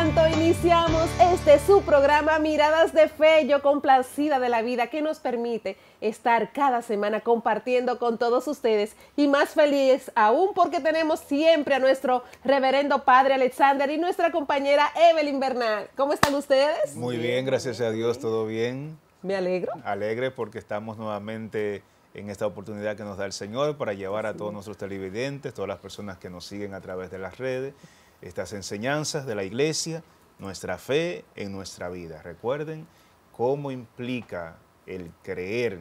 tanto, iniciamos este su programa Miradas de Fe, yo complacida de la vida que nos permite estar cada semana compartiendo con todos ustedes y más feliz aún porque tenemos siempre a nuestro reverendo padre Alexander y nuestra compañera Evelyn Bernal. ¿Cómo están ustedes? Muy bien, gracias a Dios, todo bien. Me alegro. Alegre porque estamos nuevamente en esta oportunidad que nos da el Señor para llevar a todos nuestros televidentes, todas las personas que nos siguen a través de las redes estas enseñanzas de la iglesia, nuestra fe en nuestra vida. Recuerden cómo implica el creer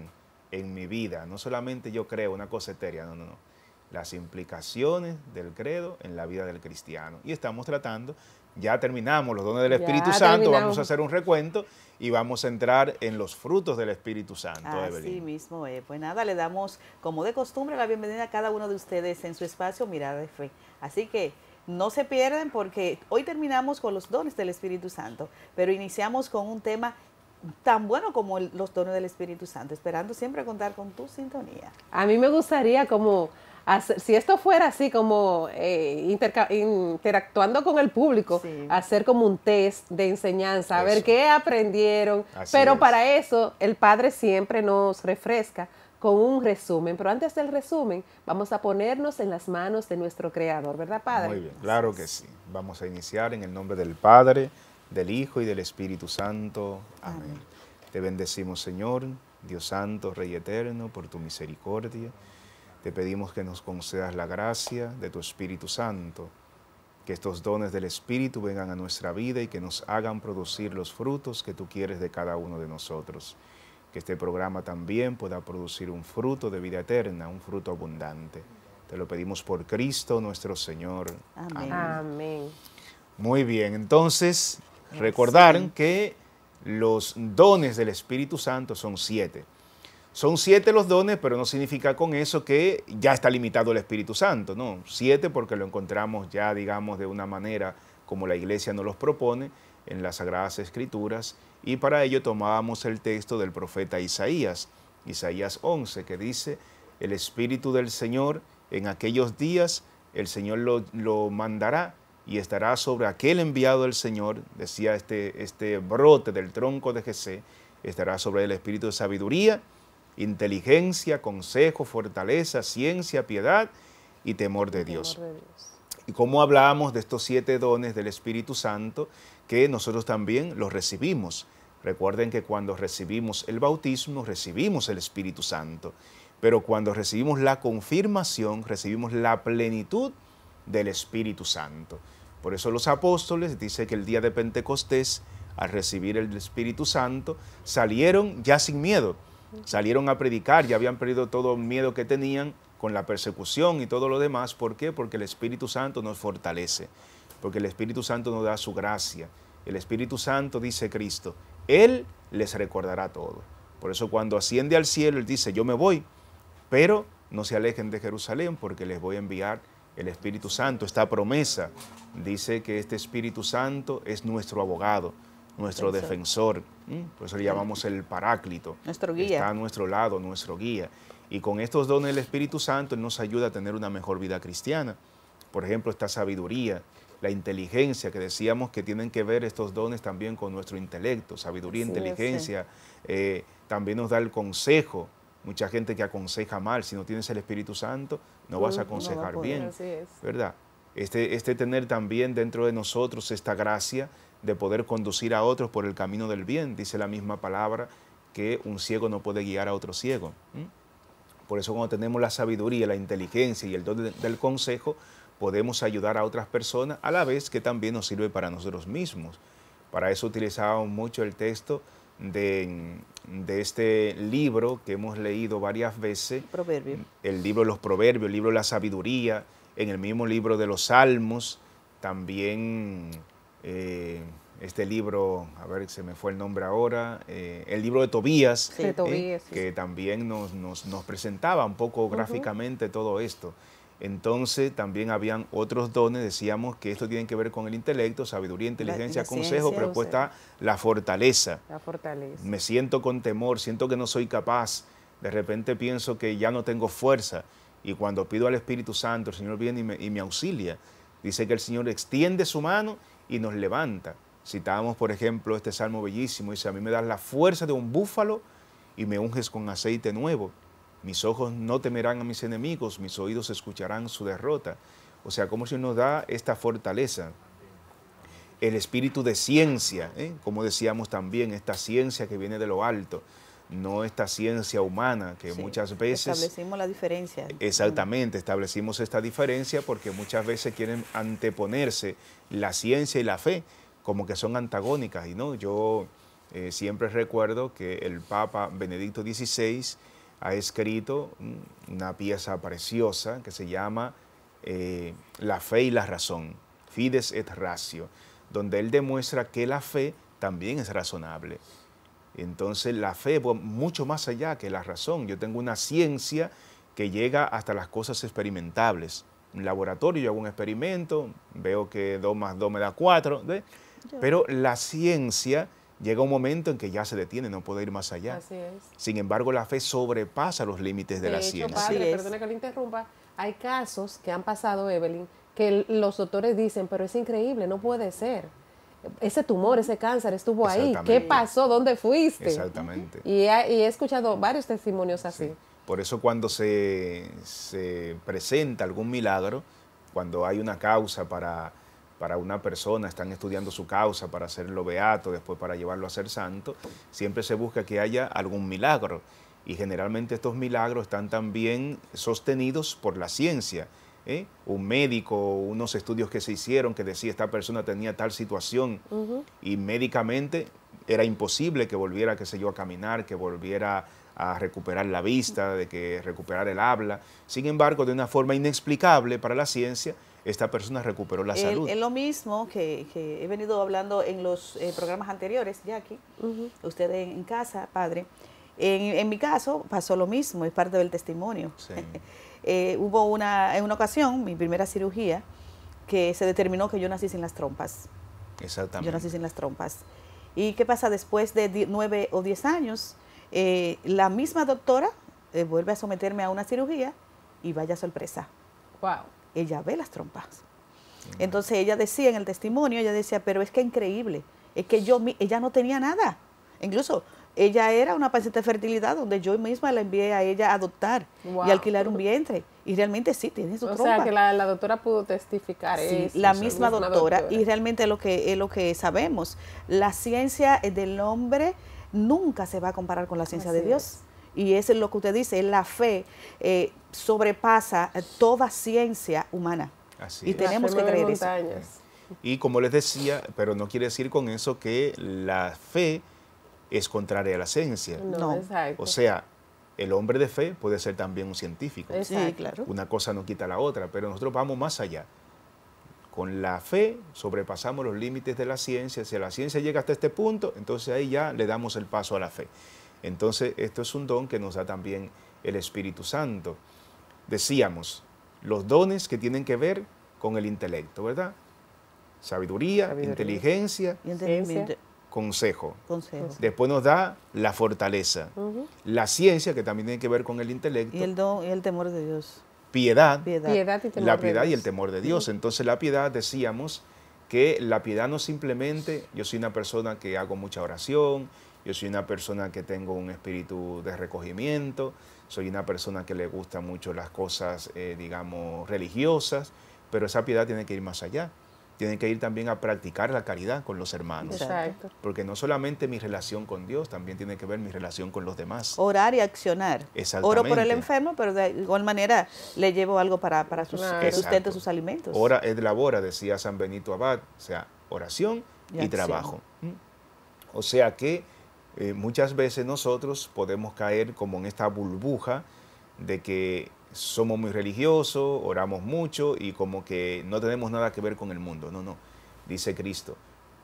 en mi vida. No solamente yo creo una cosa etérea, no, no, no. Las implicaciones del credo en la vida del cristiano. Y estamos tratando, ya terminamos los dones del Espíritu Santo, vamos a hacer un recuento y vamos a entrar en los frutos del Espíritu Santo. Así mismo Pues nada, le damos como de costumbre la bienvenida a cada uno de ustedes en su espacio Mirada de Fe. Así que no se pierden porque hoy terminamos con los dones del Espíritu Santo, pero iniciamos con un tema tan bueno como los dones del Espíritu Santo, esperando siempre contar con tu sintonía. A mí me gustaría como, si esto fuera así, como eh, interactuando con el público, hacer como un test de enseñanza, a ver qué aprendieron, pero para eso el Padre siempre nos refresca con un resumen, pero antes del resumen vamos a ponernos en las manos de nuestro Creador, ¿verdad, Padre? Muy bien, claro que sí. Vamos a iniciar en el nombre del Padre, del Hijo y del Espíritu Santo. Amén. Te bendecimos, Señor, Dios Santo, Rey Eterno, por tu misericordia. Te pedimos que nos concedas la gracia de tu Espíritu Santo, que estos dones del Espíritu vengan a nuestra vida y que nos hagan producir los frutos que tú quieres de cada uno de nosotros que este programa también pueda producir un fruto de vida eterna, un fruto abundante. Te lo pedimos por Cristo nuestro Señor. Amén. Muy bien, entonces recordar que los dones del Espíritu Santo son siete. Son siete los dones, pero no significa con eso que ya está limitado el Espíritu Santo, no. Siete porque lo encontramos ya, digamos, de una manera como la iglesia nos los propone en las Sagradas Escrituras y para ello tomábamos el texto del profeta Isaías, Isaías 11, que dice, el Espíritu del Señor en aquellos días, el Señor lo, mandará y estará sobre aquel enviado del Señor, decía este, este brote del tronco de Jesús, estará sobre el espíritu de sabiduría, inteligencia, consejo, fortaleza, ciencia, piedad y Temor de Dios y cómo hablábamos de estos siete dones del Espíritu Santo que nosotros también los recibimos. Recuerden que cuando recibimos el bautismo, recibimos el Espíritu Santo, pero cuando recibimos la confirmación, recibimos la plenitud del Espíritu Santo. Por eso los apóstoles, dice que el día de Pentecostés, al recibir el Espíritu Santo, salieron ya sin miedo, salieron a predicar, ya habían perdido todo miedo que tenían con la persecución y todo lo demás. ¿Por qué? Porque el Espíritu Santo nos fortalece, porque el Espíritu Santo nos da su gracia. El Espíritu Santo, dice Cristo, Él les recordará todo. Por eso cuando asciende al cielo, Él dice, yo me voy, pero no se alejen de Jerusalén porque les voy a enviar el Espíritu Santo. Esta promesa dice que este Espíritu Santo es nuestro abogado, nuestro defensor. ¿Mm? Por eso le llamamos el Paráclito. guía. Está a nuestro lado, nuestro guía. Y con estos dones del Espíritu Santo nos ayuda a tener una mejor vida cristiana. Por ejemplo, esta sabiduría, la inteligencia, que decíamos que tienen que ver estos dones también con nuestro intelecto, sabiduría, inteligencia. Eh, también nos da el consejo. Mucha gente que aconseja mal, si no tienes el Espíritu Santo, no vas a aconsejar bien. Así es. ¿Verdad? Este, este, tener también dentro de nosotros esta gracia de poder conducir a otros por el camino del bien, dice la misma palabra, que un ciego no puede guiar a otro ciego. Por eso cuando tenemos la sabiduría, la inteligencia y el don del consejo, podemos ayudar a otras personas a la vez que también nos sirve para nosotros mismos. Para eso utilizamos mucho el texto de, este libro que hemos leído varias veces. El libro de los proverbios, el libro de la sabiduría, en el mismo libro de los salmos, también... Eh, este libro, a ver, se me fue el nombre ahora, eh, el libro de Tobías, eh, que también nos, presentaba un poco gráficamente todo esto. Entonces también habían otros dones, decíamos que esto tiene que ver con el intelecto, sabiduría, inteligencia, consejo, pero después está la fortaleza. La fortaleza. Me siento con temor, siento que no soy capaz, de repente pienso que ya no tengo fuerza y cuando pido al Espíritu Santo, el Señor viene y me, y me auxilia. Dice que el Señor extiende su mano y nos levanta. Citábamos, por ejemplo, este salmo bellísimo, dice, a mí me das la fuerza de un búfalo y me unges con aceite nuevo. Mis ojos no temerán a mis enemigos, mis oídos escucharán su derrota. O sea, como se nos da esta fortaleza. El espíritu de ciencia, ¿eh? como decíamos también, esta ciencia que viene de lo alto, no esta ciencia humana que muchas veces... Establecimos la diferencia. Exactamente, establecimos esta diferencia porque muchas veces quieren anteponerse la ciencia y la fe como que son antagónicas. Y no, yo eh, siempre recuerdo que el Papa Benedicto XVI ha escrito mm, una pieza preciosa que se llama eh, La fe y la razón, Fides et Ratio, donde él demuestra que la fe también es razonable. Entonces la fe va mucho más allá que la razón. Yo tengo una ciencia que llega hasta las cosas experimentables. En laboratorio yo hago un experimento, veo que 2 más 2 me da 4. ¿ves?, pero la ciencia llega a un momento en que ya se detiene, no puede ir más allá. Así es. Sin embargo, la fe sobrepasa los límites de, la ciencia. Padre, perdona que lo interrumpa, hay casos que han pasado, Evelyn, que los doctores dicen, pero es increíble, no puede ser. Ese tumor, ese cáncer estuvo ahí. ¿Qué pasó? ¿Dónde fuiste? Exactamente. Y he, escuchado varios testimonios así. Por eso cuando se, se presenta algún milagro, cuando hay una causa para para una persona, están estudiando su causa para hacerlo beato, después para llevarlo a ser santo, siempre se busca que haya algún milagro. Y generalmente estos milagros están también sostenidos por la ciencia. ¿eh? Un médico, unos estudios que se hicieron que decía esta persona tenía tal situación y médicamente era imposible que volviera, qué sé yo, a caminar, que volviera a recuperar la vista, de que recuperar el habla. Sin embargo, de una forma inexplicable para la ciencia, esta persona recuperó la salud. Es lo mismo que, he venido hablando en los eh, programas anteriores, Jackie, usted en, casa, padre. En, mi caso pasó lo mismo, es parte del testimonio. Eh, hubo una, en una ocasión, mi primera cirugía, que se determinó que yo nací sin las trompas. Exactamente. Yo nací sin las trompas. ¿Y qué pasa después de nueve o diez años? Eh, la misma doctora vuelve a someterme a una cirugía y vaya sorpresa. Wow ella ve las trompas. Mm. Entonces ella decía en el testimonio, ella decía, pero es que increíble, es que yo, ella no tenía nada. Incluso ella era una paciente de fertilidad donde yo misma la envié a ella a adoptar y alquilar un vientre. Y realmente sí, tiene su trompas. O sea, que la, doctora pudo testificar eso, La misma, doctora, Y realmente lo que, es lo que sabemos, la ciencia del hombre nunca se va a comparar con la ciencia de Dios y eso es lo que usted dice, la fe eh, sobrepasa toda ciencia humana. Así y tenemos que creer eso. Y como les decía, pero no quiere decir con eso que la fe es contraria a la ciencia. No, exacto. O sea, el hombre de fe puede ser también un científico. claro. Una cosa no quita la otra, pero nosotros vamos más allá. Con la fe sobrepasamos los límites de la ciencia. Si la ciencia llega hasta este punto, entonces ahí ya le damos el paso a la fe. Entonces, esto es un don que nos da también el Espíritu Santo. Decíamos, los dones que tienen que ver con el intelecto, ¿verdad? Sabiduría, inteligencia, Consejo. Después nos da la fortaleza, la ciencia, que también tiene que ver con el intelecto. Y el, don, y el temor de Dios. Piedad. piedad. y temor la piedad y el temor de Dios. Entonces la piedad, decíamos, que la piedad no simplemente, yo soy una persona que hago mucha oración, yo soy una persona que tengo un espíritu de recogimiento, soy una persona que le gustan mucho las cosas, eh, digamos, religiosas, pero esa piedad tiene que ir más allá tienen que ir también a practicar la caridad con los hermanos. Exacto. Porque no solamente mi relación con Dios, también tiene que ver mi relación con los demás. Orar y accionar. Oro por el enfermo, pero de igual manera le llevo algo para, para sus, sus alimentos. Ora es labora, decía San Benito Abad, o sea, oración y, trabajo. O sea que eh, muchas veces nosotros podemos caer como en esta burbuja de que somos muy religiosos, oramos mucho y como que no tenemos nada que ver con el mundo. No, no, dice Cristo.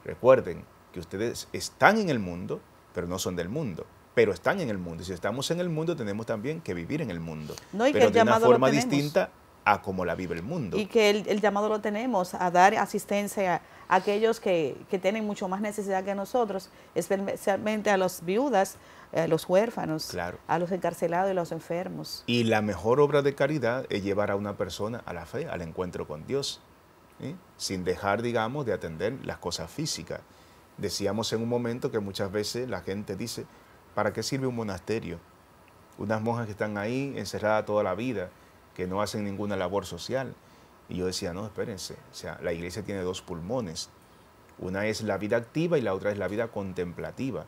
Recuerden que ustedes están en el mundo, pero no son del mundo pero están en el mundo. Y si estamos en el mundo, tenemos también que vivir en el mundo. pero de una forma distinta a como la vive el mundo. Y que el, llamado lo tenemos a dar asistencia a aquellos que, que, tienen mucho más necesidad que nosotros, especialmente a las viudas, a los huérfanos, a los encarcelados y a los enfermos. Y la mejor obra de caridad es llevar a una persona a la fe, al encuentro con Dios, ¿eh? sin dejar, digamos, de atender las cosas físicas. Decíamos en un momento que muchas veces la gente dice, ¿para qué sirve un monasterio? Unas monjas que están ahí encerradas toda la vida, que no hacen ninguna labor social. Y yo decía, no, espérense, o sea, la iglesia tiene dos pulmones. Una es la vida activa y la otra es la vida contemplativa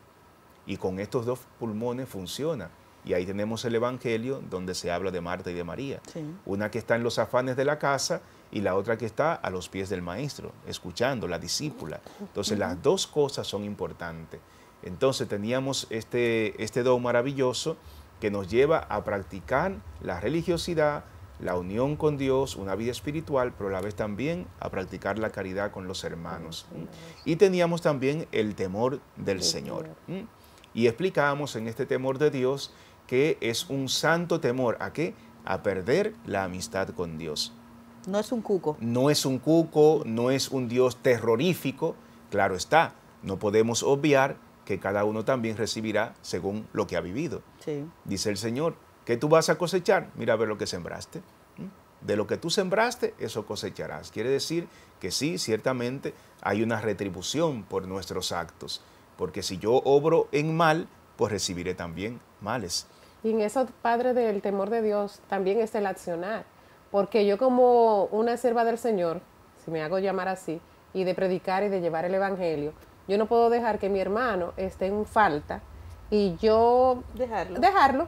y con estos dos pulmones funciona. Y ahí tenemos el Evangelio donde se habla de Marta y de María. Una que está en los afanes de la casa y la otra que está a los pies del maestro, escuchando, la discípula. Entonces las dos cosas son importantes. Entonces teníamos este, este don maravilloso que nos lleva a practicar la religiosidad, la unión con Dios, una vida espiritual, pero a la vez también a practicar la caridad con los hermanos. ¿Mm? Y teníamos también el temor del Señor. ¿Mm? y explicamos en este temor de Dios que es un santo temor a qué? A perder la amistad con Dios. No es un cuco. No es un cuco, no es un Dios terrorífico, claro está. No podemos obviar que cada uno también recibirá según lo que ha vivido. Dice el Señor, ¿qué tú vas a cosechar? Mira a ver lo que sembraste. De lo que tú sembraste, eso cosecharás. Quiere decir que sí, ciertamente hay una retribución por nuestros actos porque si yo obro en mal, pues recibiré también males. Y en eso, Padre, del temor de Dios también es el accionar, porque yo como una serva del Señor, si me hago llamar así, y de predicar y de llevar el Evangelio, yo no puedo dejar que mi hermano esté en falta y yo dejarlo. dejarlo.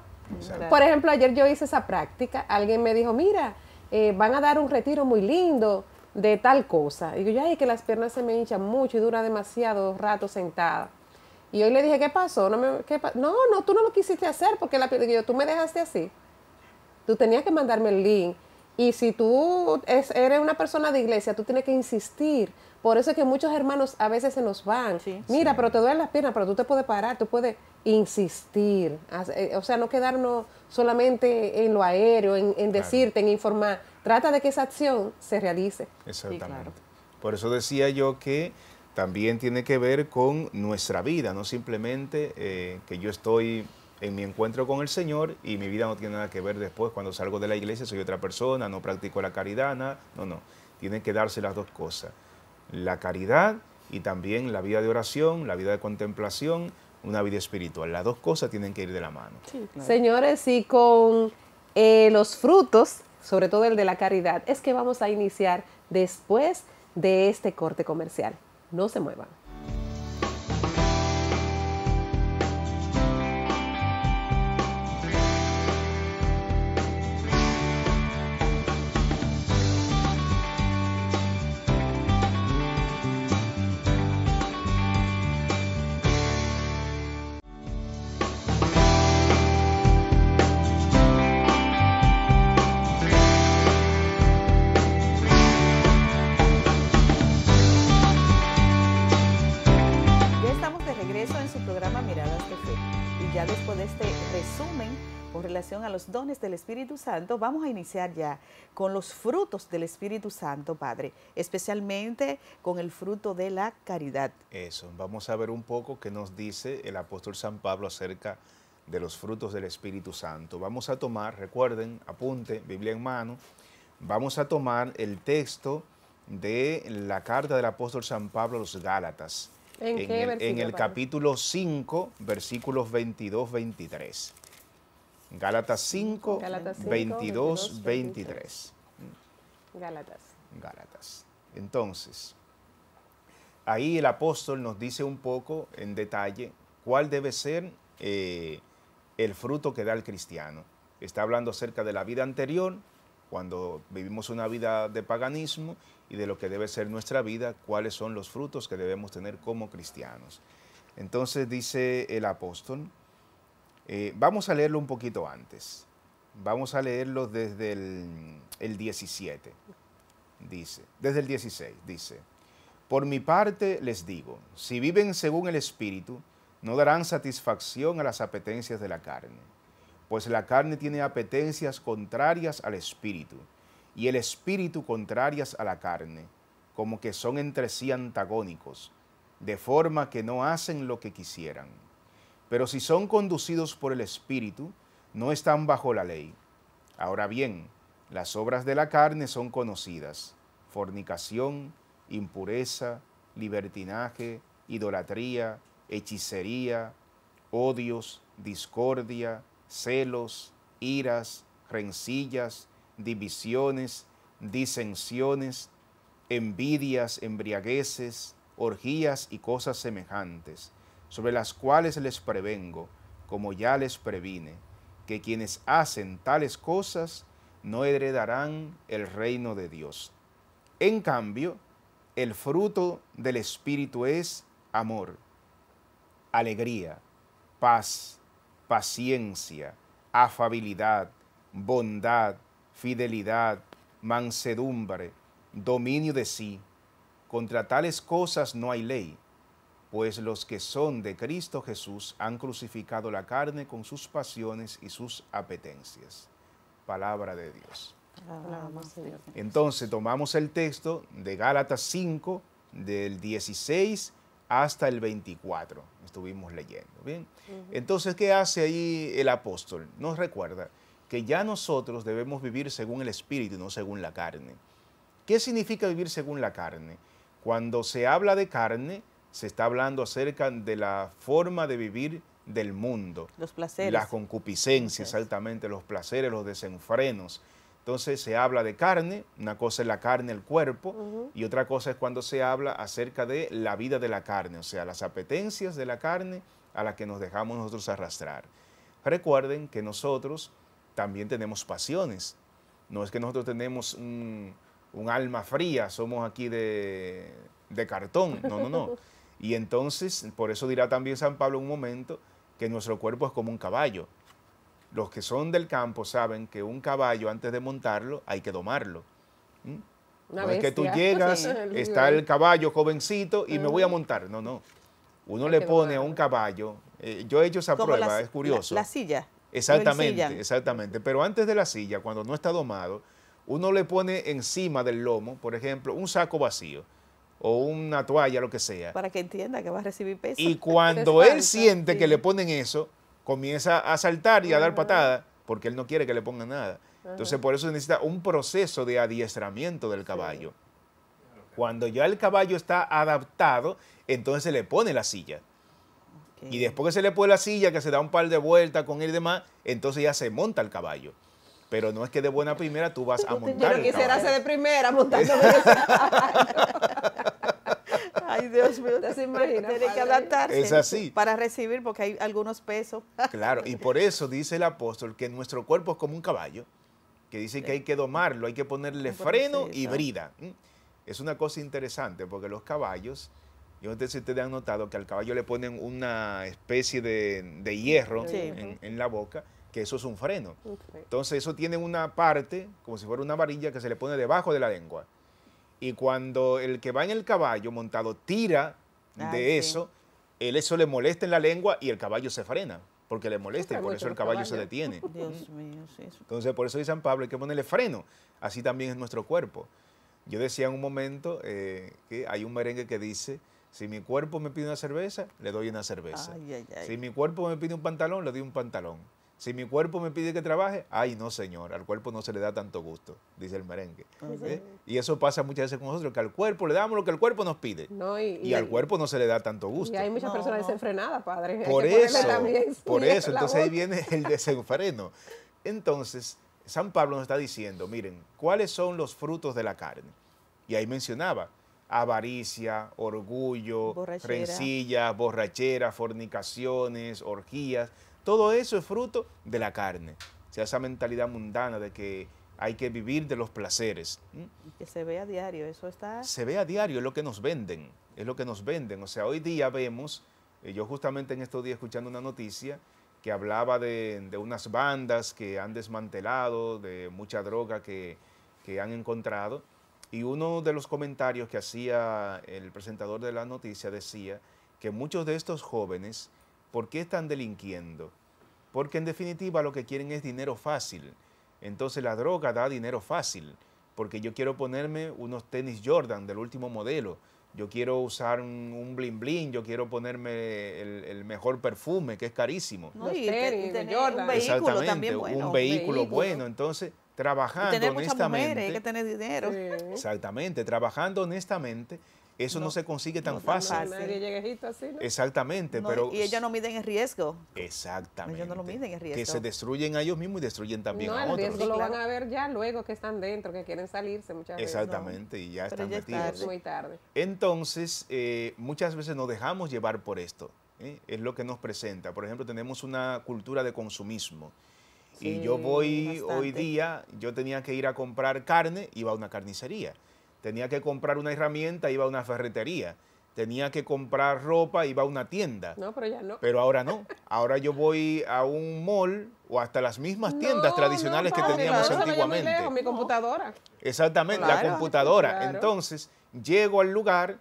Por ejemplo, ayer yo hice esa práctica, alguien me dijo, mira, eh, van a dar un retiro muy lindo de tal cosa. Y yo, ay, que las piernas se me hinchan mucho y dura demasiado rato sentada. Y hoy le dije, ¿qué pasó? No, no, tú no lo quisiste hacer porque la, yo, tú me dejaste así. Tú tenías que mandarme el link. Y si tú eres una persona de iglesia, tú tienes que insistir. Por eso es que muchos hermanos a veces se nos van. Mira, pero te duelen las piernas, pero tú te puedes parar, tú puedes insistir. Eh, o sea, no quedarnos solamente en lo aéreo, en, decirte, en informar. Trata de que esa acción se realice. Exactamente. Por eso decía yo que también tiene que ver con nuestra vida, no simplemente eh, que yo estoy en mi encuentro con el Señor y mi vida no tiene nada que ver después, cuando salgo de la iglesia soy otra persona, no practico la caridad, nada. no, no, tienen que darse las dos cosas, la caridad y también la vida de oración, la vida de contemplación, una vida espiritual, las dos cosas tienen que ir de la mano. Señores, y con eh, los frutos, sobre todo el de la caridad, es que vamos a iniciar después de este corte comercial no se muevan. ya después de este resumen con relación a los dones del Espíritu Santo, vamos a iniciar ya con los frutos del Espíritu Santo, Padre, especialmente con el fruto de la caridad. Eso, vamos a ver un poco qué nos dice el apóstol San Pablo acerca de los frutos del Espíritu Santo. Vamos a tomar, recuerden, apunte, Biblia en mano, vamos a tomar el texto de la carta del apóstol San Pablo a los Gálatas en, el, capítulo 5, versículos 22, 23. Gálatas 5, 22, 23. Gálatas. Gálatas. Entonces, ahí el apóstol nos dice un poco en detalle cuál debe ser eh, el fruto que da el cristiano. Está hablando acerca de la vida anterior, cuando vivimos una vida de paganismo, y de lo que debe ser nuestra vida, cuáles son los frutos que debemos tener como cristianos. Entonces dice el apóstol, eh, vamos a leerlo un poquito antes, vamos a leerlo desde el, el 17, dice, desde el 16, dice, por mi parte les digo, si viven según el Espíritu, no darán satisfacción a las apetencias de la carne, pues la carne tiene apetencias contrarias al Espíritu y el espíritu contrarias a la carne, como que son entre sí antagónicos, de forma que no hacen lo que quisieran. Pero si son conducidos por el espíritu, no están bajo la ley. Ahora bien, las obras de la carne son conocidas, fornicación, impureza, libertinaje, idolatría, hechicería, odios, discordia, celos, iras, rencillas, divisiones, disensiones, envidias, embriagueces, orgías y cosas semejantes, sobre las cuales les prevengo, como ya les previne, que quienes hacen tales cosas no heredarán el reino de Dios. En cambio, el fruto del Espíritu es amor, alegría, paz, paciencia, afabilidad, bondad, fidelidad, mansedumbre, dominio de sí. Contra tales cosas no hay ley, pues los que son de Cristo Jesús han crucificado la carne con sus pasiones y sus apetencias. Palabra de Dios. Entonces tomamos el texto de Gálatas 5, del 16 hasta el 24. Estuvimos leyendo. Bien. Entonces, ¿qué hace ahí el apóstol? Nos recuerda que ya nosotros debemos vivir según el Espíritu, no según la carne. ¿Qué significa vivir según la carne? Cuando se habla de carne, se está hablando acerca de la forma de vivir del mundo. Los placeres. Las concupiscencias, exactamente, los placeres, los desenfrenos. Entonces se habla de carne, una cosa es la carne, el cuerpo, y otra cosa es cuando se habla acerca de la vida de la carne, o sea, las apetencias de la carne a las que nos dejamos nosotros arrastrar. Recuerden que nosotros también tenemos pasiones. No es que nosotros tenemos un, alma fría, somos aquí de, cartón, no, no, no. Y entonces, por eso dirá también San Pablo un momento, que nuestro cuerpo es como un caballo. Los que son del campo saben que un caballo antes de montarlo hay que domarlo. ¿Mm? No es que tú llegas, está el caballo jovencito y me voy a montar. No, no. Uno le pone a un caballo. Eh, yo he hecho esa prueba, es curioso. la, silla. Exactamente, exactamente. Pero antes de la silla, cuando no está domado, uno le pone encima del lomo, por ejemplo, un saco vacío o una toalla, lo que sea. Para que entienda que va a recibir peso. Y cuando él siente que le ponen eso, comienza a saltar y a dar ah. patadas porque él no quiere que le pongan nada. Entonces, por eso necesita un proceso de adiestramiento del caballo. Cuando ya el caballo está adaptado, entonces se le pone la silla. Y después que se le pone la silla, que se da un par de vueltas con él y demás, entonces ya se monta el caballo. Pero no es que de buena primera tú vas a montar. Yo lo quisiera hacer de primera montándome caballo. Ay, Dios mío, ¿te imaginas? Tiene que adaptarse. Para recibir, porque hay algunos pesos. Claro, y por eso dice el apóstol que nuestro cuerpo es como un caballo, que dice que hay que domarlo, hay que ponerle freno y brida. Es una cosa interesante, porque los caballos yo no sé si ustedes han notado que al caballo le ponen una especie de, hierro en, la boca, que eso es un freno. Entonces eso tiene una parte, como si fuera una varilla, que se le pone debajo de la lengua. Y cuando el que va en el caballo montado tira ah, de eso, él eso le molesta en la lengua y el caballo se frena, porque le molesta y por eso el caballo, se detiene. Dios mío, Entonces por eso dice San Pablo, hay que ponerle freno. Así también es nuestro cuerpo. Yo decía en un momento eh, que hay un merengue que dice si mi cuerpo me pide una cerveza, le doy una cerveza. Si mi cuerpo me pide un pantalón, le doy un pantalón. Si mi cuerpo me pide que trabaje, ay no señor, al cuerpo no se le da tanto gusto, dice el merengue. ¿eh? Y eso pasa muchas veces con nosotros, que al cuerpo le damos lo que el cuerpo nos pide. y, al cuerpo no se le da tanto gusto. Y hay muchas personas desenfrenadas, padre. Por eso, por eso, entonces ahí viene el desenfreno. Entonces, San Pablo nos está diciendo, miren, ¿cuáles son los frutos de la carne? Y ahí mencionaba, avaricia, orgullo, borrachera. borracheras, fornicaciones, orgías. Todo eso es fruto de la carne. O sea, esa mentalidad mundana de que hay que vivir de los placeres. Y que se ve a diario, eso está... Se ve a diario, es lo que nos venden, es lo que nos venden. O sea, hoy día vemos, eh, yo justamente en estos días escuchando una noticia que hablaba de, unas bandas que han desmantelado, de mucha droga que, que han encontrado, y uno de los comentarios que hacía el presentador de la noticia decía que muchos de estos jóvenes, ¿por qué están delinquiendo? Porque en definitiva lo que quieren es dinero fácil. Entonces la droga da dinero fácil, porque yo quiero ponerme unos tenis Jordan del último modelo, yo quiero usar un, un bling bling, yo quiero ponerme el, mejor perfume, que es carísimo. No, y un vehículo también bueno. Un vehículo bueno. Entonces, trabajando honestamente. hay que tener dinero. Exactamente, trabajando honestamente, eso no, se consigue tan fácil. Exactamente, pero. Y ellos no miden el riesgo. Exactamente. Ellos no lo miden el riesgo. Que se destruyen a ellos mismos y destruyen también a otros. El riesgo lo van a ver ya luego que están dentro, que quieren salirse muchas veces. Exactamente, y ya están metidos. muy tarde. Entonces, eh, muchas veces nos dejamos llevar por esto. ¿eh? Es lo que nos presenta. Por ejemplo, tenemos una cultura de consumismo y yo voy hoy día, yo tenía que ir a comprar carne, iba a una carnicería. Tenía que comprar una herramienta, iba a una ferretería. Tenía que comprar ropa, iba a una tienda. No, pero ya no. Pero ahora no. Ahora yo voy a un mall o hasta las mismas tiendas tradicionales que teníamos antiguamente. mi computadora. Exactamente, la computadora. Entonces, llego al lugar,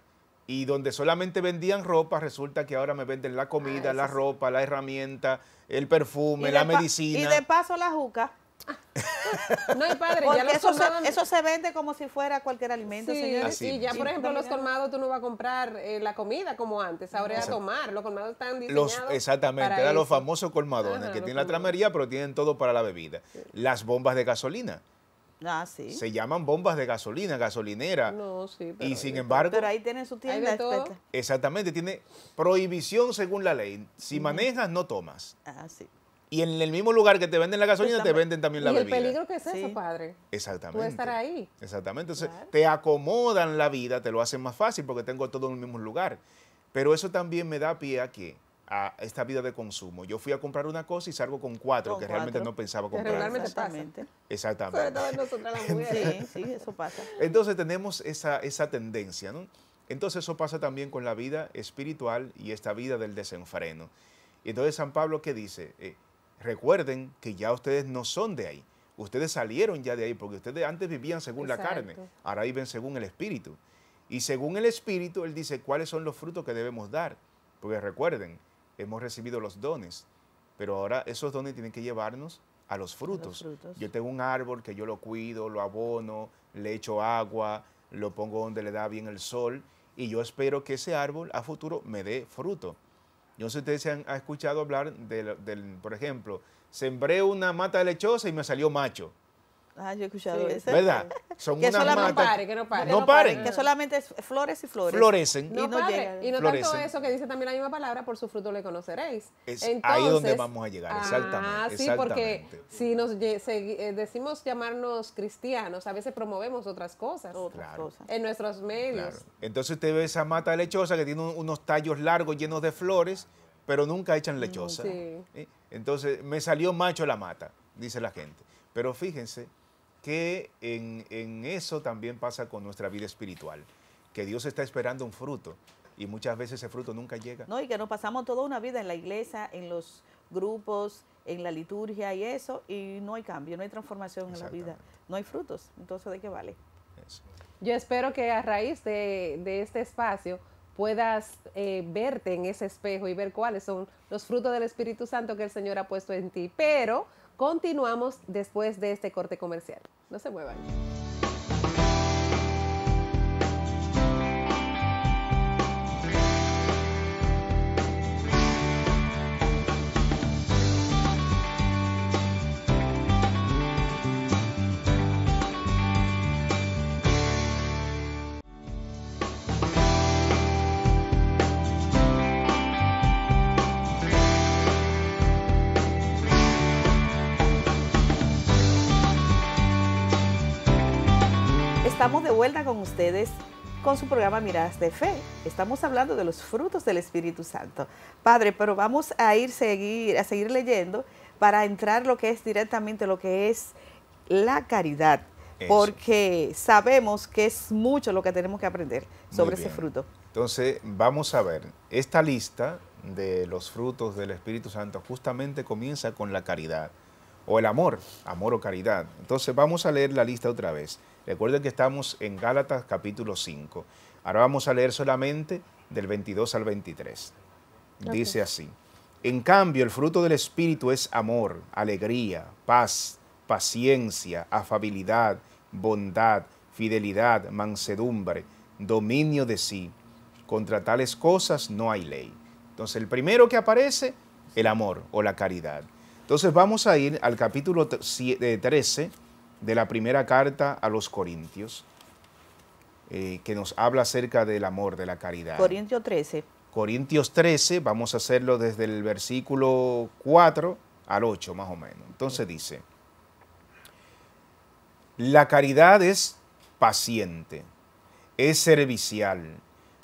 y donde solamente vendían ropa, resulta que ahora me venden la comida, ah, la ropa, la herramienta, el perfume, la medicina. Y de paso la juca. no, hay padre, ya los eso, se, eso se vende como si fuera cualquier alimento, señores. Y ya, por ejemplo, los colmados tú no vas a comprar eh, la comida como antes, ahora es a tomar. Los colmados están diseñados los, Exactamente, eran los famosos colmadones que tienen la tramería, pero tienen todo para la bebida. Las bombas de gasolina Ah, Se llaman bombas de gasolina, gasolinera. No, sí, pero y sin embargo. ahí tienen su tienda. Exactamente, tiene prohibición según la ley. Si manejas, no tomas. Ah, sí. Y en el mismo lugar que te venden la gasolina, te venden también la ¿Y el peligro que es eso, padre. Exactamente. Puede estar ahí. Exactamente. te acomodan la vida, te lo hacen más fácil porque tengo todo en el mismo lugar. Pero eso también me da pie a que a esta vida de consumo. Yo fui a comprar una cosa y salgo con cuatro que realmente no pensaba comprar. Exactamente. Sobre todo nosotras las mujeres. eso pasa. Entonces tenemos esa, esa tendencia, ¿no? Entonces eso pasa también con la vida espiritual y esta vida del desenfreno. Y entonces San Pablo que dice, eh, recuerden que ya ustedes no son de ahí. Ustedes salieron ya de ahí porque ustedes antes vivían según la carne, ahora viven según el espíritu. Y según el espíritu, él dice cuáles son los frutos que debemos dar. Porque recuerden, hemos recibido los dones, pero ahora esos dones tienen que llevarnos a los frutos. Yo tengo un árbol que yo lo cuido, lo abono, le echo agua, lo pongo donde le da bien el sol y yo espero que ese árbol a futuro me dé fruto. Yo no sé si ustedes han escuchado hablar del por ejemplo, sembré una mata lechosa y me salió macho. Ah, yo he escuchado eso. ¿Verdad? Son que No pare, que no paren. Que solamente flores y flores. Florecen. y no, tanto eso que dice también la misma palabra, por su fruto le conoceréis. Es donde vamos a llegar, exactamente. Ah, sí, porque si nos eh, decimos llamarnos cristianos, a veces promovemos otras cosas. Otras En nuestros medios. Entonces usted ve esa mata lechosa que tiene unos tallos largos llenos de flores, pero nunca echan lechosa. Mm, ¿Eh? Entonces, me salió macho la mata, dice la gente. Pero fíjense, que en, eso también pasa con nuestra vida espiritual, que Dios está esperando un fruto y muchas veces ese fruto nunca llega. No, y que nos pasamos toda una vida en la iglesia, en los grupos, en la liturgia y eso, y no hay cambio, no hay transformación en la vida, no hay frutos. Entonces, ¿de qué vale? Yo espero que a raíz de, este espacio puedas eh, verte en ese espejo y ver cuáles son los frutos del Espíritu Santo que el Señor ha puesto en ti. Pero Continuamos después de este corte comercial. No se muevan. estamos de vuelta con ustedes con su programa Miradas de Fe. Estamos hablando de los frutos del Espíritu Santo. Padre, pero vamos a ir seguir, a seguir leyendo para entrar lo que es directamente lo que es la caridad, porque sabemos que es mucho lo que tenemos que aprender sobre ese fruto. Entonces, vamos a ver, esta lista de los frutos del Espíritu Santo justamente comienza con la caridad o el amor, amor o caridad. Entonces, vamos a leer la lista otra vez. Recuerden que estamos en Gálatas capítulo 5. Ahora vamos a leer solamente del 22 al 23. Dice así. En cambio, el fruto del Espíritu es amor, alegría, paz, paciencia, afabilidad, bondad, fidelidad, mansedumbre, dominio de sí. Contra tales cosas no hay ley. Entonces, el primero que aparece, el amor o la caridad. Entonces, vamos a ir al capítulo 13 eh, de la primera carta a los Corintios, eh, que nos habla acerca del amor, de la caridad. Corintios 13. Corintios 13, vamos a hacerlo desde el versículo 4 al 8 más o menos. Entonces dice, la caridad es paciente, es servicial,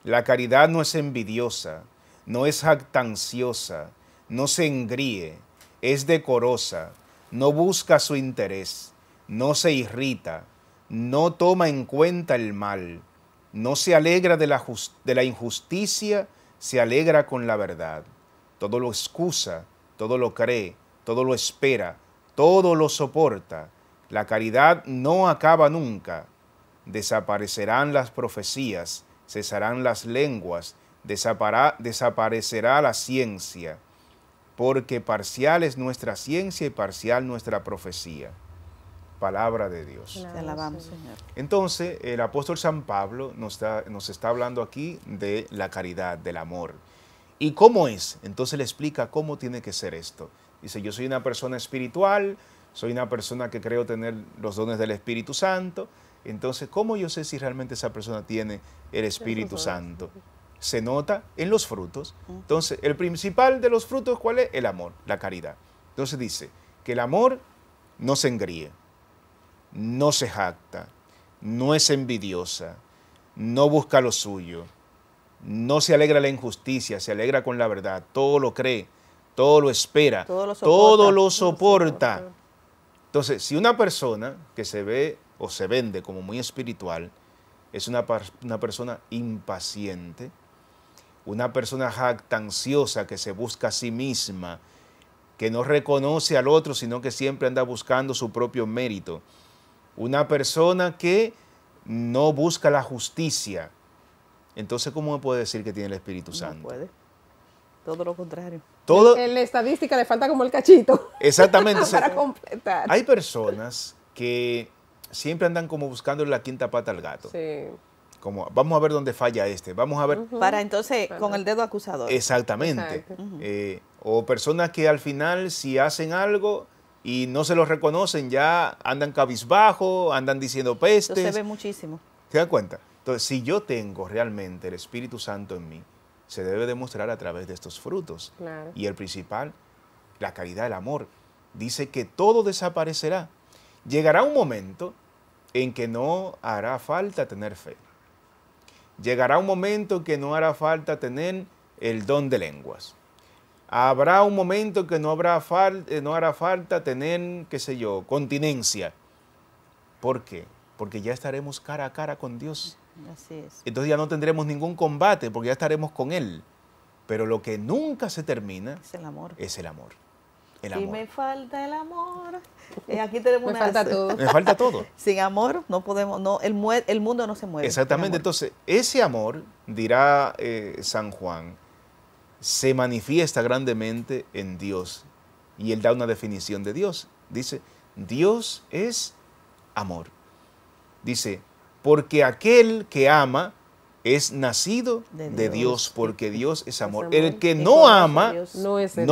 la caridad no es envidiosa, no es jactanciosa, no se engríe, es decorosa, no busca su interés no se irrita, no toma en cuenta el mal, no se alegra de la, injusticia, se alegra con la verdad. Todo lo excusa, todo lo cree, todo lo espera, todo lo soporta. La caridad no acaba nunca. Desaparecerán las profecías, cesarán las lenguas, desaparecerá la ciencia, porque parcial es nuestra ciencia y parcial nuestra profecía palabra de Dios. Te alabamos, Señor. Entonces, el apóstol San Pablo nos, está, nos está hablando aquí de la caridad, del amor. ¿Y cómo es? Entonces le explica cómo tiene que ser esto. Dice, yo soy una persona espiritual, soy una persona que creo tener los dones del Espíritu Santo. Entonces, ¿cómo yo sé si realmente esa persona tiene el Espíritu Santo? Se nota en los frutos. Entonces, el principal de los frutos, ¿cuál es? El amor, la caridad. Entonces dice, que el amor no se engríe no se jacta, no es envidiosa, no busca lo suyo, no se alegra la injusticia, se alegra con la verdad, todo lo cree, todo lo espera, todo lo soporta. Entonces, si una persona que se ve o se vende como muy espiritual, es una, una persona impaciente, una persona jactanciosa que se busca a sí misma, que no reconoce al otro, sino que siempre anda buscando su propio mérito, una persona que no busca la justicia. Entonces, ¿cómo me puede decir que tiene el Espíritu Santo? No puede. Todo lo contrario. Todo... En la estadística le falta como el cachito. Exactamente. para completar. Hay personas que siempre andan como buscando la quinta pata al gato. Sí. Como, vamos a ver dónde falla este, vamos a ver. Para entonces, con el dedo acusador. Exactamente. Eh, o personas que al final, si hacen algo, y no se los reconocen, ya andan cabizbajo, andan diciendo pestes. se ve muchísimo. ¿Te das cuenta? Entonces, si yo tengo realmente el Espíritu Santo en mí, se debe demostrar a través de estos frutos. Y el principal, la caridad, el amor. Dice que todo desaparecerá. Llegará un momento en que no hará falta tener fe. Llegará un momento en que no hará falta tener el don de lenguas. Habrá un momento en que no, habrá eh, no hará falta tener, qué sé yo, continencia. ¿Por qué? Porque ya estaremos cara a cara con Dios. Así es. Entonces ya no tendremos ningún combate porque ya estaremos con Él. Pero lo que nunca se termina es el amor. Es el amor. me falta el amor. Eh, aquí tenemos una falta todo. Me falta todo. Sin amor no podemos, no, el, el mundo no se mueve. Exactamente. Entonces, ese amor, dirá eh, San Juan, se manifiesta grandemente en Dios. Y él da una definición de Dios. Dice, Dios es amor. Dice, porque aquel que ama es nacido de Dios, porque Dios es amor. El que no ama no es, de,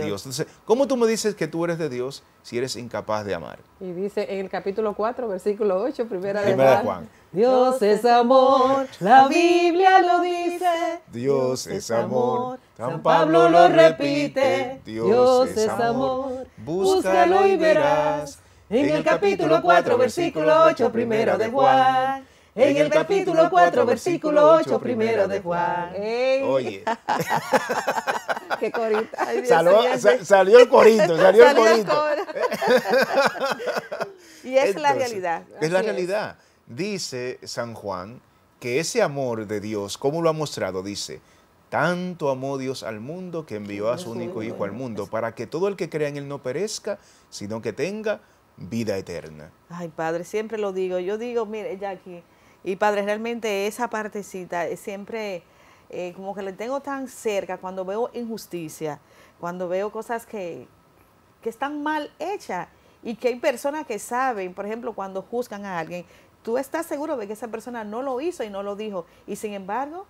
Dios, Entonces, ¿cómo tú me dices que tú eres de Dios si eres incapaz de amar? Y dice en el capítulo 4, versículo 8, primera, de Juan. Dios es amor, la Biblia lo dice. Dios es amor, San Pablo lo repite, Dios es amor, búscalo y verás. En el capítulo 4, versículo 8, primero de Juan. En el capítulo 4, versículo 8, primero de Juan. Oye. Qué corito. salió el corito, salió, el corito. y es la realidad. Es la realidad. Dice San Juan que ese amor de Dios, ¿cómo lo ha mostrado? Dice, tanto amó Dios al mundo que envió a su único Hijo al mundo para que todo el que crea en Él no perezca, sino que tenga vida eterna. Ay, Padre, siempre lo digo. Yo digo, mire, Jackie, y Padre, realmente esa partecita siempre eh, como que le tengo tan cerca cuando veo injusticia, cuando veo cosas que, que están mal hechas y que hay personas que saben, por ejemplo, cuando juzgan a alguien, tú estás seguro de que esa persona no lo hizo y no lo dijo. Y sin embargo,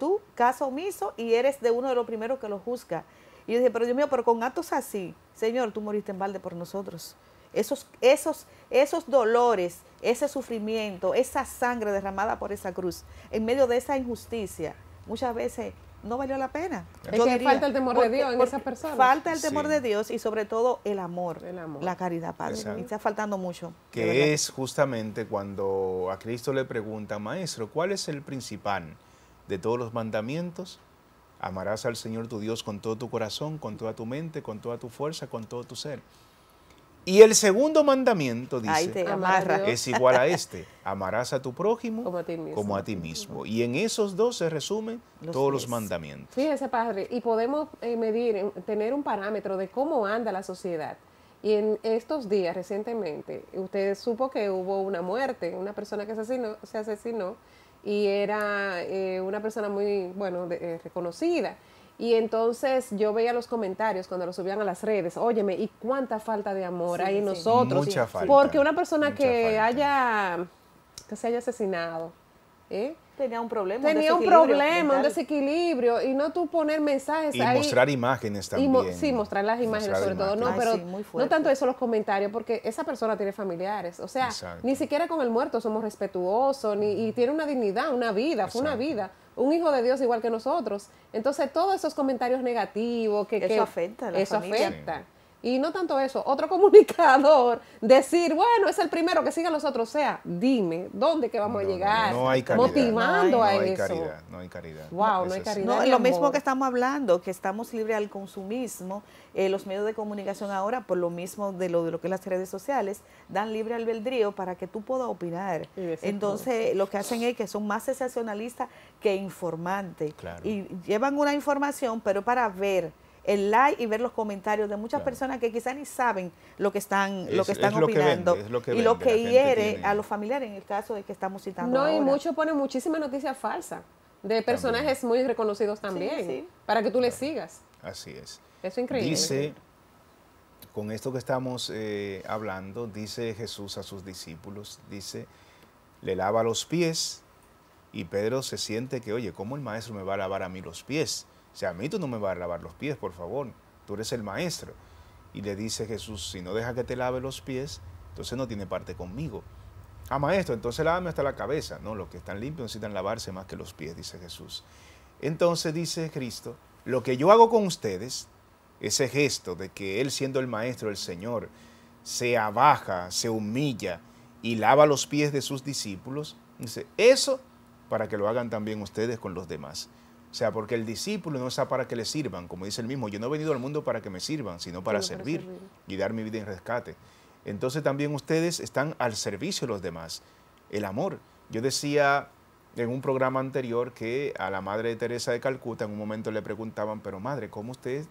tú, caso omiso, y eres de uno de los primeros que lo juzga. Y yo dije, pero Dios mío, pero con actos así, Señor, tú moriste en balde por nosotros. Esos, esos, esos dolores, ese sufrimiento, esa sangre derramada por esa cruz, en medio de esa injusticia, muchas veces no valió la pena. Es que falta el temor de Dios en esa persona. Falta el temor de Dios y sobre todo el amor, el amor. la caridad, Padre. Y está faltando mucho. Que es justamente cuando a Cristo le pregunta, Maestro, ¿cuál es el principal? de todos los mandamientos. Amarás al Señor tu Dios con todo tu corazón, con toda tu mente, con toda tu fuerza, con todo tu ser. Y el segundo mandamiento dice, es igual a este, amarás a tu prójimo como a ti mismo. Y en esos dos se resumen todos los mandamientos. Fíjese, padre, y podemos eh, medir, eh, tener un parámetro de cómo anda la sociedad. Y en estos días, recientemente, usted supo que hubo una muerte, una persona que asesinó, se asesinó y era eh, una persona muy, bueno, eh, reconocida. Y entonces yo veía los comentarios cuando lo subían a las redes, óyeme, y cuánta falta de amor hay nosotros. Mucha falta, porque una persona que haya que se haya asesinado, ¿eh? tenía un problema. Tenía un, problema, un desequilibrio, y no tú poner mensajes y mostrar imágenes también. sí, mostrar las imágenes sobre todo, no, pero no tanto eso los comentarios, porque esa persona tiene familiares, o sea, ni siquiera con el muerto somos respetuosos, ni, y tiene una dignidad, una vida, fue una vida un hijo de Dios igual que nosotros. Entonces, todos esos comentarios negativos que... Eso afecta Eso afecta. Y no tanto eso, otro comunicador, decir, bueno, es el primero que siga los otros. O sea, dime, ¿dónde que vamos a llegar? Motivando a hay eso. Caridad, no hay caridad. Wow, no hay caridad. lo mismo que estamos hablando, que estamos libres al consumismo. Eh, los medios de comunicación ahora, por lo mismo de lo, de lo que las redes sociales, dan libre albedrío para que tú puedas opinar. Entonces, lo que hacen es que son más sensacionalistas que informantes. Y llevan una información, pero para ver el like y ver los comentarios de muchas personas que quizás ni saben lo que están, lo que están opinando y lo que hiere a los familiares en el caso de que estamos citando. No, y muchos ponen muchísimas noticias falsas de personajes muy reconocidos también, para que tú les sigas. Así es. Eso es increíble. Dice, con esto que estamos eh, hablando, dice Jesús a sus discípulos, dice, le lava los pies y Pedro se siente que, oye, ¿cómo el maestro me va a lavar a mí los pies? O sea, a mí tú no me vas a lavar los pies, por favor. Tú eres el maestro. Y le dice Jesús, si no deja que te lave los pies, entonces no tiene parte conmigo. Ah, maestro, entonces lávame hasta la cabeza. No, los que están limpios necesitan lavarse más que los pies, dice Jesús. Entonces dice Cristo, lo que yo hago con ustedes, ese gesto de que Él siendo el Maestro, el Señor, se abaja, se humilla y lava los pies de sus discípulos, dice, eso para que lo hagan también ustedes con los demás. O sea, porque el discípulo no está para que le sirvan, como dice el mismo, yo no he venido al mundo para que me sirvan, sino para, servir, y dar mi vida en rescate. Entonces también ustedes están al servicio de los demás. El amor. Yo decía en un programa anterior que a la madre de Teresa de Calcuta en un momento le preguntaban, pero madre, ¿cómo usted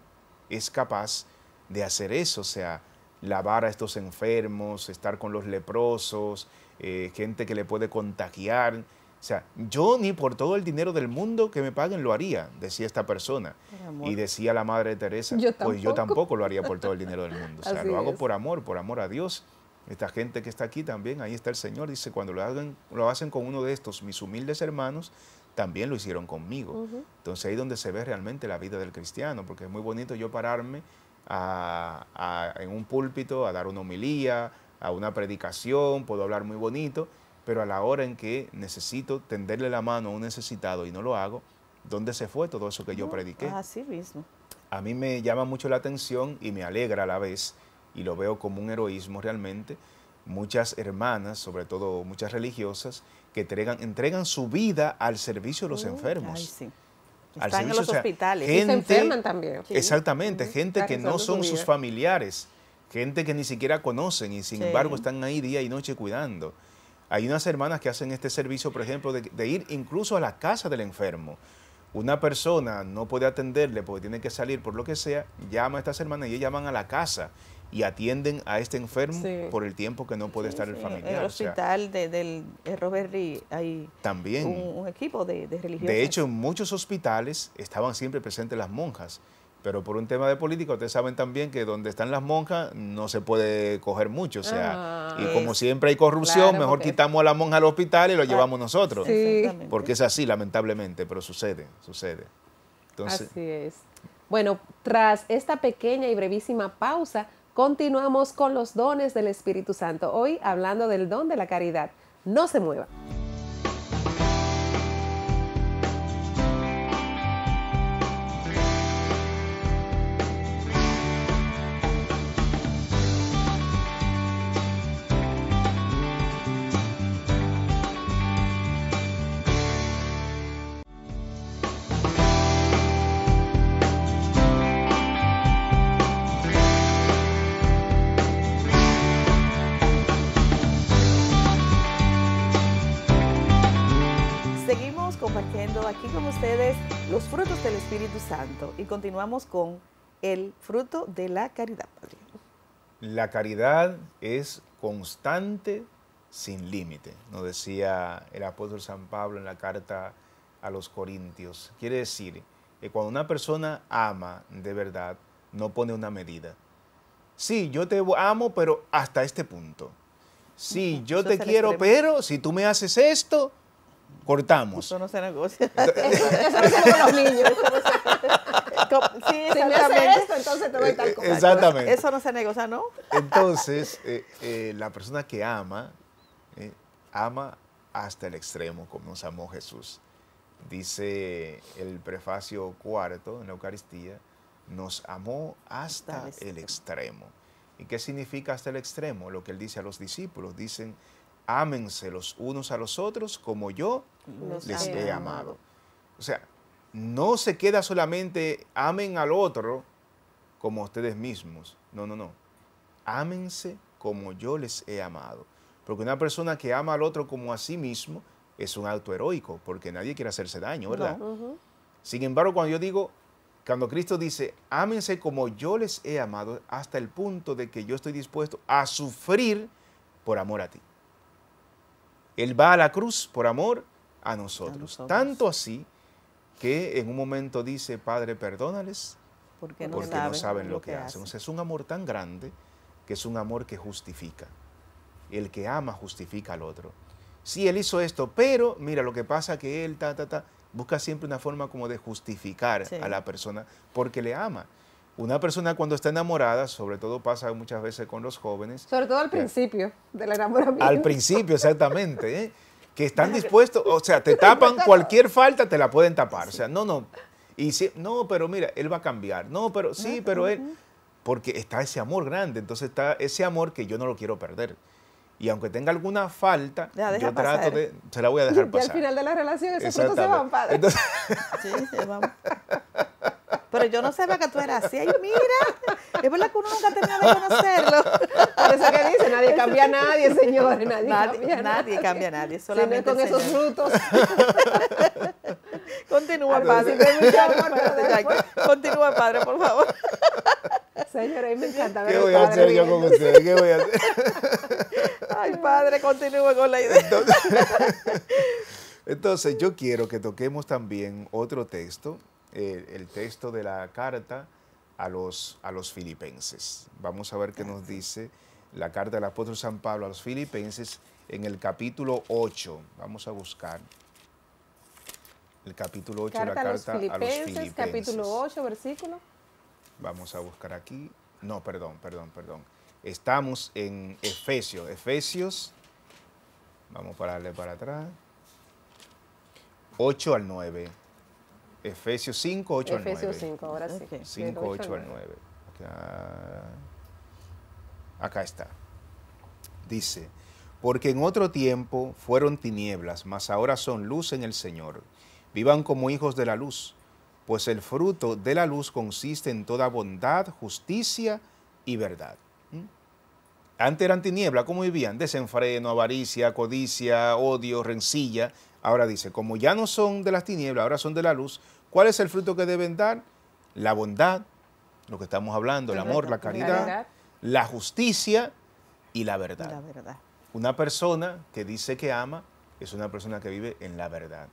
es capaz de hacer eso? O sea, lavar a estos enfermos, estar con los leprosos, eh, gente que le puede contagiar. O sea, yo ni por todo el dinero del mundo que me paguen lo haría, decía esta persona. Y decía la Madre Teresa, pues yo tampoco lo haría por todo el dinero del mundo. O sea, lo hago por amor, por amor a Dios. Esta gente que está aquí también, ahí está el Señor, dice, cuando lo, hagan, lo hacen con uno de estos, mis humildes hermanos, también lo hicieron conmigo. Entonces ahí es donde se ve realmente la vida del cristiano, porque es muy bonito yo pararme en un púlpito a dar una homilía, a una predicación, puedo hablar muy bonito, pero a la hora en que necesito tenderle la mano a un necesitado y no lo hago, ¿dónde se fue todo eso que yo prediqué? Así mismo. A mí me llama mucho la atención y me alegra a la vez, y lo veo como un heroísmo realmente, muchas hermanas, sobre todo muchas religiosas, que entregan, entregan su vida al servicio de los mm, enfermos. Ay, sí. Están en los hospitales. y se enferman también. Exactamente, gente que no son sus familiares, gente que ni siquiera conocen y sin embargo están ahí día y noche cuidando. Hay unas hermanas que hacen este servicio, por ejemplo, de, ir incluso a la casa del enfermo una persona no puede atenderle porque tiene que salir por lo que sea, llama a estas hermanas y ellas van a la casa y atienden a este enfermo por el tiempo que no puede estar el familiar. En el hospital de, del eh, Robert hay también un, equipo de, de religiosos. De hecho, en muchos hospitales estaban siempre presentes las monjas pero por un tema de política, ustedes saben también que donde están las monjas no se puede coger mucho. O sea, y como siempre hay corrupción, mejor quitamos a la monja al hospital y lo ah, llevamos nosotros. Porque es así, lamentablemente, pero sucede, sucede. Entonces, así es. Bueno, tras esta pequeña y brevísima pausa, continuamos con los dones del Espíritu Santo. Hoy hablando del don de la caridad. No se mueva. Espíritu Santo. Y continuamos con el fruto de la caridad, Padre. La caridad es constante sin límite, nos decía el apóstol San Pablo en la carta a los Corintios. Quiere decir que cuando una persona ama de verdad, no pone una medida. Sí, yo te amo, pero hasta este punto. Sí, yo, te quiero, pero si tú me haces esto, cortamos. Eso no se negocia. eso, no se negocia con los niños. No esto, entonces te eh, eh, Exactamente. Eso no se negocia, ¿no? Entonces, eh, la persona que ama, ama hasta el extremo, como nos amó Jesús. Dice el prefacio cuarto en la Eucaristía, nos amó hasta el extremo. ¿Y qué significa hasta el extremo? Lo que él dice a los discípulos, dicen, ámense los unos a los otros como yo les he amado. O sea, no se queda solamente amen al otro como ustedes mismos. No, no, no. Ámense como yo les he amado. Porque una persona que ama al otro como a sí mismo es un acto heroico, porque nadie quiere hacerse daño, ¿verdad? Sin embargo, cuando yo digo, cuando Cristo dice, ámense como yo les he amado, hasta el punto de que yo estoy dispuesto a sufrir por amor a ti. Él va a la cruz por amor a nosotros. Tanto así que en un momento dice, Padre, perdónales porque no, saben, lo que, hacen. O sea, es un amor tan grande que es un amor que justifica. El que ama justifica al otro. Sí, él hizo esto, pero mira, lo que pasa que él, busca siempre una forma como de justificar a la persona porque le ama. Una persona cuando está enamorada, sobre todo pasa muchas veces con los jóvenes. Sobre todo al principio del enamoramiento. Al principio, exactamente. ¿eh? Que están dispuestos, o sea, te tapan cualquier falta, te la pueden tapar. O sea, no, no. Y si, no, pero mira, él va a cambiar. No, pero sí, pero él. Porque está ese amor grande. Entonces está ese amor que yo no lo quiero perder. Y aunque tenga alguna falta, yo trato de. Se la voy a dejar pasar. Y al final de la relación, esos se van, sí, se van. Pero yo no sabía que tú eras así. Ay, mira, es verdad que uno nunca tenía de conocerlo. Por eso que dice, nadie cambia a nadie, señor. Nadie, cambia, a nadie. cambia a nadie. Solamente con esos frutos. Continúa, padre. Continúa, padre, por favor. Señor, a mí me encanta ver ¿Qué voy a hacer yo con usted? ¿Qué voy a hacer? Ay, padre, continúe con la idea. entonces, yo quiero que toquemos también otro texto eh, el texto de la carta a los, a los filipenses. Vamos a ver qué nos dice la carta del apóstol San Pablo a los filipenses en el capítulo 8. Vamos a buscar el capítulo 8 de la carta a los, filipenses. Capítulo 8, versículo. Vamos a buscar aquí. No, perdón, perdón, perdón. Estamos en Efesios. Efesios. Vamos a pararle para atrás. 8 al 9. Efesios 5, 8 al 9. Efesios 5, ahora sí. 5, 8, al 9. Acá, está. Dice, porque en otro tiempo fueron tinieblas, mas ahora son luz en el Señor. Vivan como hijos de la luz, pues el fruto de la luz consiste en toda bondad, justicia y verdad. ¿Mm? Antes eran tinieblas, ¿cómo vivían? Desenfreno, avaricia, codicia, odio, rencilla, Ahora dice, como ya no son de las tinieblas, ahora son de la luz, ¿cuál es el fruto que deben dar? La bondad, lo que estamos hablando, el amor, la caridad, la justicia y la verdad. Una persona que dice que ama es una persona que vive en la verdad.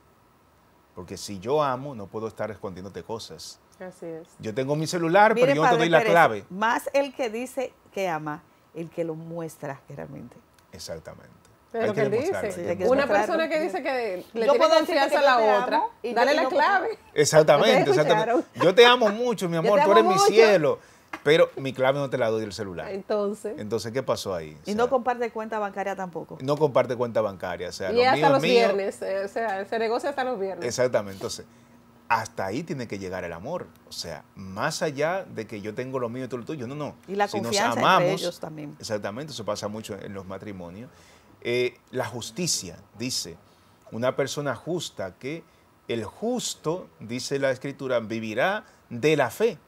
Porque si yo amo, no puedo estar escondiéndote cosas. Así es. Yo tengo mi celular, pero yo no te doy la clave. Más el que dice que ama, el que lo muestra realmente. Exactamente. Pero que, dice, una persona que dice que le yo tiene confianza a la otra, y dale la clave. Exactamente, pues Yo te amo mucho, mi amor, tú eres mi cielo. Pero mi clave no te la doy el celular. Entonces. Entonces, ¿qué pasó ahí? y no comparte cuenta bancaria tampoco. No comparte cuenta bancaria. O sea, y hasta los viernes. Eh, o sea, se negocia hasta los viernes. Exactamente. Entonces, hasta ahí tiene que llegar el amor. O sea, más allá de que yo tengo lo mío y tú lo tuyo. No, no. Y la si nos amamos, también. Exactamente. Eso pasa mucho en los matrimonios. Eh, la justicia, dice, una persona justa que el justo, dice la escritura, vivirá de la fe.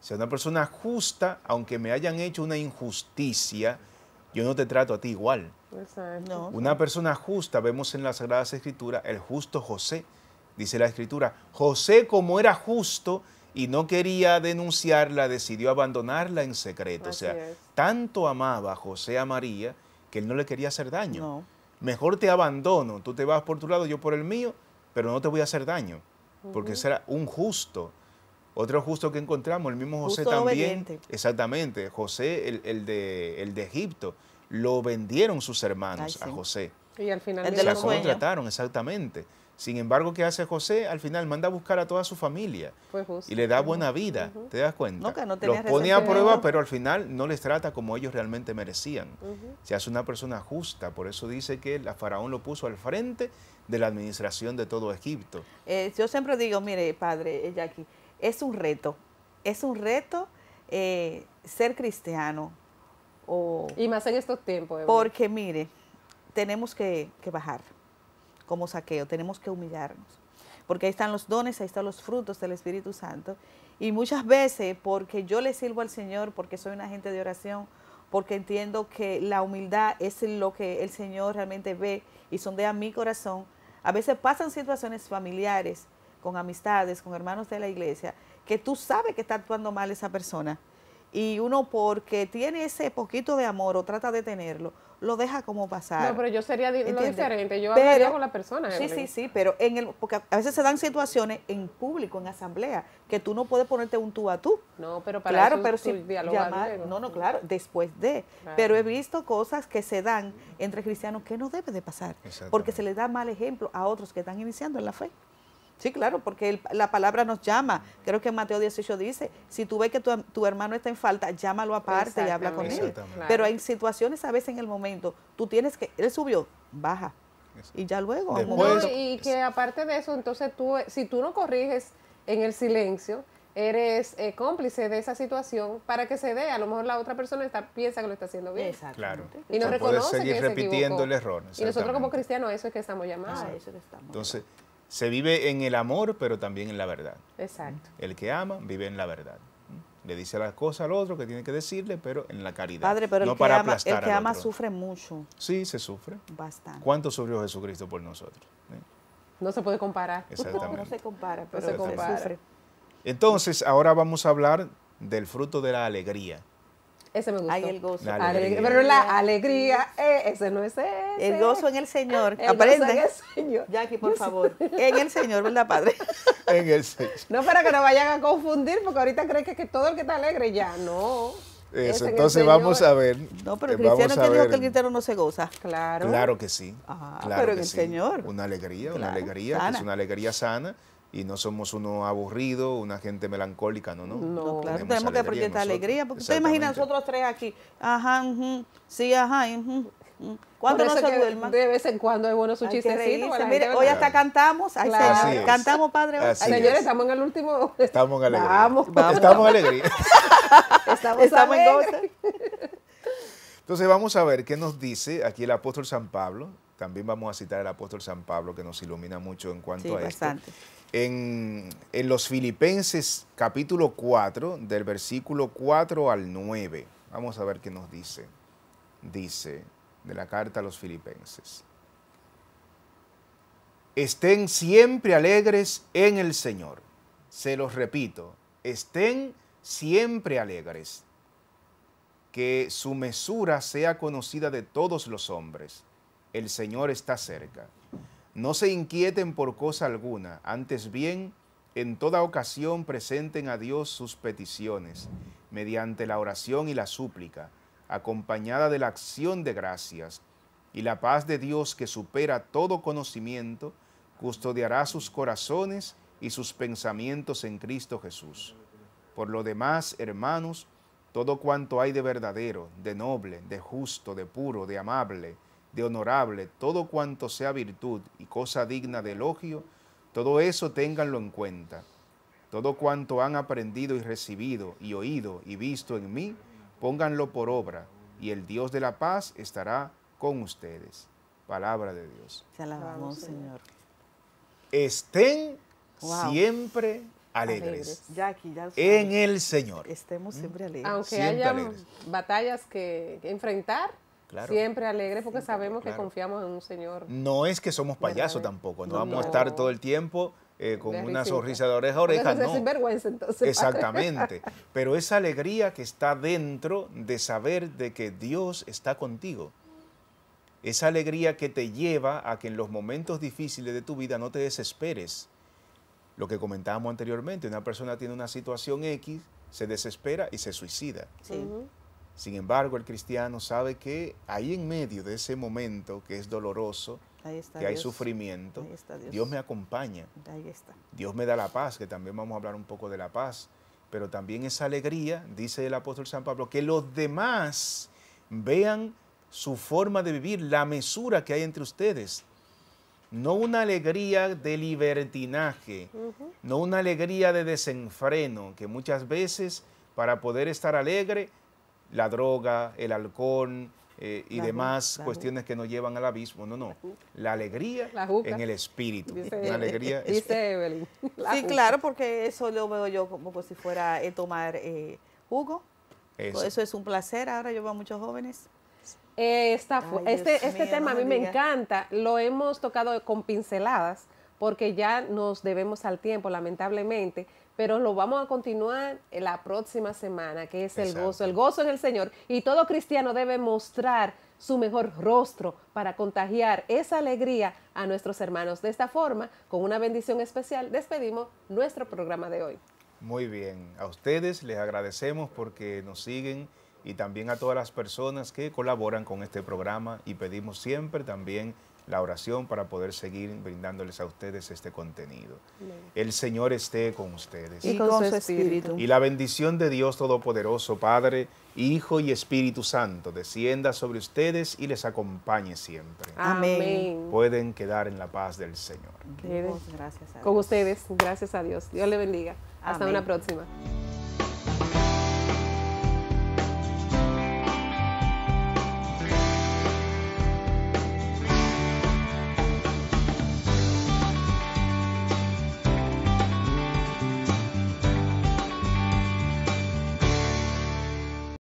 O sea, una persona justa, aunque me hayan hecho una injusticia, yo no te trato a ti igual. Una persona justa, vemos en las Sagradas Escrituras, el justo José, dice la Escritura. José, como era justo y no quería denunciarla, decidió abandonarla en secreto. o sea, tanto amaba José a María que él no le quería hacer daño. Mejor te abandono, tú te vas por tu lado, yo por el mío, pero no te voy a hacer daño, porque será un justo. Otro justo que encontramos, el mismo José también. Exactamente, José, el, de, Egipto, lo vendieron sus hermanos a José. Y al final lo contrataron, exactamente. Sin embargo, ¿qué hace José? Al final manda a buscar a toda su familia pues y le da pues, buena vida, ¿te das cuenta? No, que no Los pone a prueba, pero al final no les trata como ellos realmente merecían. Se hace una persona justa, por eso dice que la faraón lo puso al frente de la administración de todo Egipto. Eh, yo siempre digo, mire, padre eh, Jackie, es un reto, es un reto eh, ser cristiano. y más en estos tiempos. porque mire, tenemos que bajar como saqueo, tenemos que humillarnos. Porque ahí están los dones, ahí están los frutos del Espíritu Santo. Y muchas veces, porque yo le sirvo al Señor, porque soy una gente de oración, porque entiendo que la humildad es lo que el Señor realmente ve y sondea mi corazón, a veces pasan situaciones familiares, con amistades, con hermanos de la iglesia, que tú sabes que está actuando mal esa persona. Y uno porque tiene ese poquito de amor o trata de tenerlo, lo deja como pasar. No, pero yo sería lo diferente, yo hablaría con la persona. Sí, sí, sí, pero en el, porque a veces se dan situaciones en público, en asamblea, que tú no puedes ponerte un tú a tú. No, pero para claro, pero si llamar, no, no, claro, después de. Pero he visto cosas que se dan entre cristianos que no debe de pasar, porque se les da mal ejemplo a otros que están iniciando en la fe. Sí, claro, porque la palabra nos llama. Creo que Mateo 18 dice, si tú ves que tu, tu hermano está en falta, llámalo aparte y habla con él. Pero hay situaciones a veces en el momento, tú tienes que, él subió, baja. Y ya luego. y que aparte de eso, entonces tú, si tú no corriges en el silencio, eres eh, cómplice de esa situación para que se dé. A lo mejor la otra persona está, piensa que lo está haciendo bien. Exacto. Y no reconoce que repitiendo el error. Y nosotros como cristianos, eso es que estamos ah, llamados. a eso estamos Entonces, se vive en el amor, pero también en la verdad. Exacto. El que ama vive en la verdad. Le dice las cosas al otro que tiene que decirle, pero en la caridad. Padre, pero el, que ama, sufre mucho. Sí, se sufre. Bastante. ¿Cuánto sufrió Jesucristo por nosotros? ¿Eh? No se puede comparar. Exactamente. No, se compara, pero se sufre. Entonces, ahora vamos a hablar del fruto de la alegría. Ese me gusta. Hay el gozo. pero la alegría, eh, ese no es ese. El gozo en el Señor. Aprende. en el Señor. Jackie, por favor. en el Señor, ¿verdad, Padre? en el Señor. No para que no vayan a confundir, porque ahorita creen que, todo el que está alegre ya, no. Eso, entonces vamos a ver. No, pero el eh, cristiano que dijo que el cristiano no se goza. Claro. Claro que sí. Ah, claro pero que en el Señor. Una alegría, una alegría, es una alegría sana y no somos uno aburrido, una gente melancólica, ¿no? No, no claro, tenemos, que proyectar alegría. Porque usted imagina nosotros tres aquí, ajá, ajá, sí, ajá, uh no se De vez en cuando es bueno su chistecito. Mire, hoy hasta cantamos. cantamos, padre. Señores, estamos en el último. Estamos en alegría. Vamos. Estamos en alegría. estamos, en goza. Entonces vamos a ver qué nos dice aquí el apóstol San Pablo. También vamos a citar al apóstol San Pablo que nos ilumina mucho en cuanto sí, a bastante en, los Filipenses capítulo 4, del versículo 4 al 9. Vamos a ver qué nos dice. Dice de la carta a los Filipenses. Estén siempre alegres en el Señor. Se los repito, estén siempre alegres. Que su mesura sea conocida de todos los hombres. El Señor está cerca. No se inquieten por cosa alguna, antes bien, en toda ocasión presenten a Dios sus peticiones, mediante la oración y la súplica, acompañada de la acción de gracias, y la paz de Dios que supera todo conocimiento, custodiará sus corazones y sus pensamientos en Cristo Jesús. Por lo demás, hermanos, todo cuanto hay de verdadero, de noble, de justo, de puro, de amable, de honorable, todo cuanto sea virtud y cosa digna de elogio, todo eso ténganlo en cuenta. Todo cuanto han aprendido y recibido y oído y visto en mí, pónganlo por obra, y el Dios de la paz estará con ustedes. Palabra de Dios. Te alabamos, Señor. Estén siempre alegres. en el Señor. Estemos ¿Mm? siempre alegres. Aunque haya batallas que enfrentar, Siempre alegre porque sabemos que confiamos en un Señor. No es que somos payasos tampoco, no, vamos a estar todo el tiempo eh, con una sonrisa de oreja a oreja. no. es vergüenza entonces. Exactamente. Pero esa alegría que está dentro de saber de que Dios está contigo. Esa alegría que te lleva a que en los momentos difíciles de tu vida no te desesperes. Lo que comentábamos anteriormente, una persona tiene una situación X, se desespera y se suicida. Sí. Sin embargo, el cristiano sabe que ahí en medio de ese momento que es doloroso, que hay sufrimiento, Dios. me acompaña. Dios me da la paz, que también vamos a hablar un poco de la paz, pero también esa alegría, dice el apóstol San Pablo, que los demás vean su forma de vivir, la mesura que hay entre ustedes. No una alegría de libertinaje, no una alegría de desenfreno, que muchas veces para poder estar alegre la droga, el alcohol eh, y demás cuestiones que nos llevan al abismo. No, no. La alegría en el espíritu. la alegría dice sí, claro, porque eso lo veo yo como, si fuera eh, tomar eh, jugo. Eso. es un placer. Ahora yo veo a muchos jóvenes este este tema a mí me encanta, lo hemos tocado con pinceladas porque ya nos debemos al tiempo, lamentablemente, pero lo vamos a continuar la próxima semana, que es el gozo, el gozo en el Señor. Y todo cristiano debe mostrar su mejor rostro para contagiar esa alegría a nuestros hermanos. De esta forma, con una bendición especial, despedimos nuestro programa de hoy. Muy bien, a ustedes les agradecemos porque nos siguen y también a todas las personas que colaboran con este programa y pedimos siempre también la oración para poder seguir brindándoles a ustedes este contenido. El Señor esté con ustedes. Y con su espíritu. Y la bendición de Dios Todopoderoso, Padre, Hijo y Espíritu Santo, descienda sobre ustedes y les acompañe siempre. Amén. Pueden quedar en la paz del Señor. Gracias a Con ustedes, gracias a Dios. Dios le bendiga. Hasta una próxima.